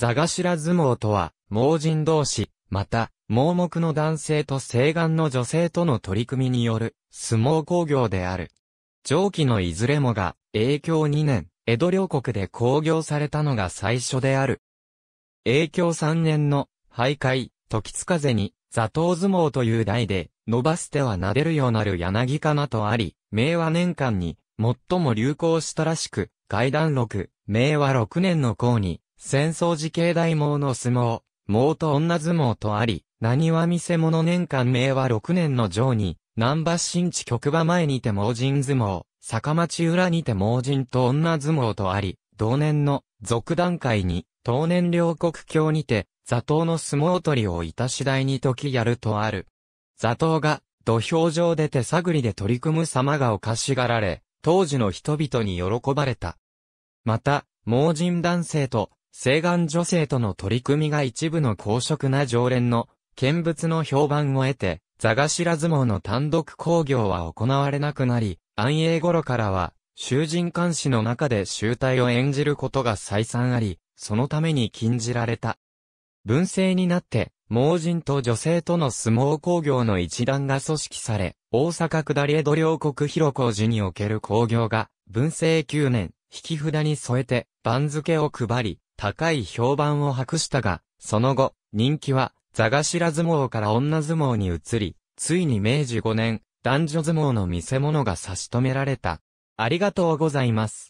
座頭相撲とは、盲人同士、また、盲目の男性と青眼の女性との取り組みによる、相撲工業である。上記のいずれもが、影響2年、江戸両国で興行されたのが最初である。影響3年の、徘徊、時津風に、座頭相撲という題で、伸ばす手は撫でるようなる柳かなとあり、明和年間に、最も流行したらしく、怪談録、明和6年の項に、戦争時系大網の相撲、網と女相撲とあり、何は見せ物年間名は6年の上に、南波新地局場前にて盲人相撲、坂町裏にて盲人と女相撲とあり、同年の俗段階に、当年両国境にて、座頭の相撲取りをいた次第に時やるとある。座頭が、土俵上で手探りで取り組む様がおかしがられ、当時の人々に喜ばれた。また、盲人男性と西岸女性との取り組みが一部の公職な常連の見物の評判を得て、座頭相撲の単独工業は行われなくなり、安永頃からは、囚人監視の中で集体を演じることが再三あり、そのために禁じられた。文政になって、盲人と女性との相撲工業の一団が組織され、大阪下り江戸両国広小寺における工業が、文政9年、引き札に添えて、番付を配り、高い評判を博したが、その後、人気は、座頭相撲から女相撲に移り、ついに明治5年、男女相撲の見せ物が差し止められた。ありがとうございます。